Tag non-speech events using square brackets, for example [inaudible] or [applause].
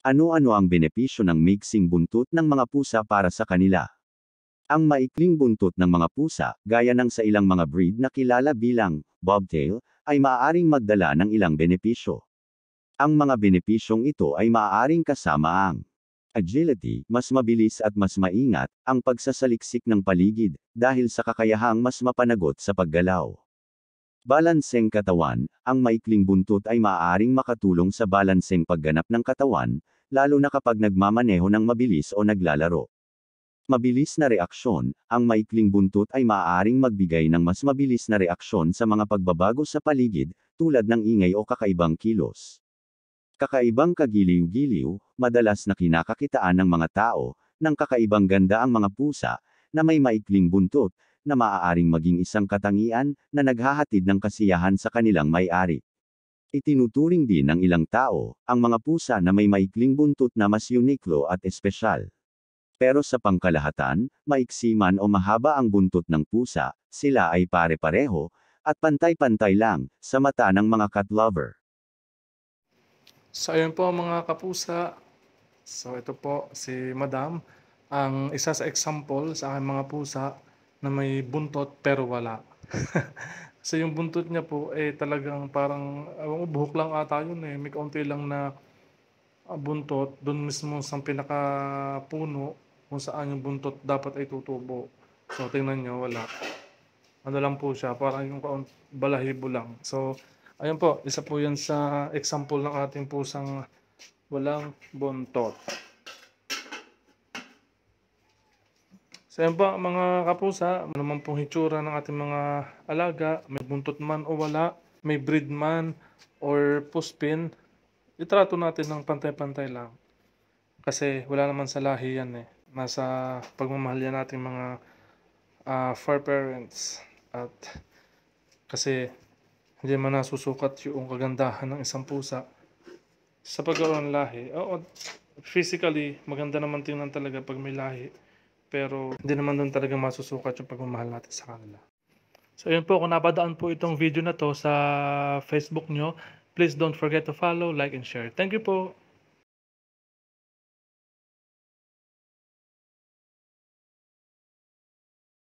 Ano-ano ang benepisyo ng mixing buntot ng mga pusa para sa kanila? Ang maikling buntot ng mga pusa, gaya ng sa ilang mga breed na kilala bilang bobtail, ay maaaring magdala ng ilang benepisyo. Ang mga benepisyong ito ay maaaring kasama ang agility, mas mabilis at mas maingat, ang pagsasaliksik ng paligid, dahil sa kakayahang mas mapanagot sa paggalaw. Balanseng katawan, ang maikling buntot ay maaaring makatulong sa balanseng pagganap ng katawan, lalo na kapag nagmamaneho ng mabilis o naglalaro. Mabilis na reaksyon, ang maikling buntot ay maaaring magbigay ng mas mabilis na reaksyon sa mga pagbabago sa paligid, tulad ng ingay o kakaibang kilos. Kakaibang kagiliw-giliw, madalas na kinakakitaan ng mga tao, ng kakaibang ganda ang mga pusa, na may maikling buntot, na maaaring maging isang katangian na naghahatid ng kasiyahan sa kanilang may-ari. Itinuturing din ng ilang tao ang mga pusa na may maikling buntot na mas uniklo at espesyal. Pero sa pangkalahatan, maiksi man o mahaba ang buntot ng pusa, sila ay pare-pareho, at pantay-pantay lang, sa mata ng mga cat lover. So ayun po mga kapusa, so ito po si Madam, ang isa sa example sa aking mga pusa na may buntot pero wala. [laughs] Kasi yung buntot niya po, eh talagang parang, uh, buhok lang ata yun eh. May kaunti lang na uh, buntot, doon mismo sa pinakapuno kung saan yung buntot dapat ay tutubo. So tingnan nyo, wala. Ano lang po siya, parang yung kaunti, balahibo lang. So, ayun po, isa po yan sa example ng ating pusang walang buntot. So yan mga kapusa, ano pong hitsura ng ating mga alaga, may buntot man o wala, may breed man or puspin, itrato natin ng pantay-pantay lang. Kasi wala naman sa lahi yan eh. Nasa pagmamahal yan natin mga uh, ah, fur parents. At kasi hindi man nasusukat yung kagandahan ng isang pusa sa pagkaroon lahi. Oo, physically, maganda naman tingnan talaga pag may lahi pero hindi naman doon talaga masusukat yung pagmamahal natin sa kanila. So yun po, kung napadaan po itong video na to sa Facebook nyo, please don't forget to follow, like, and share. Thank you po!